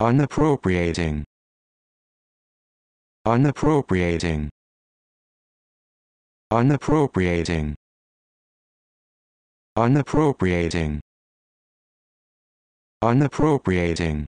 unappropriating unappropriating unappropriating unappropriating unappropriating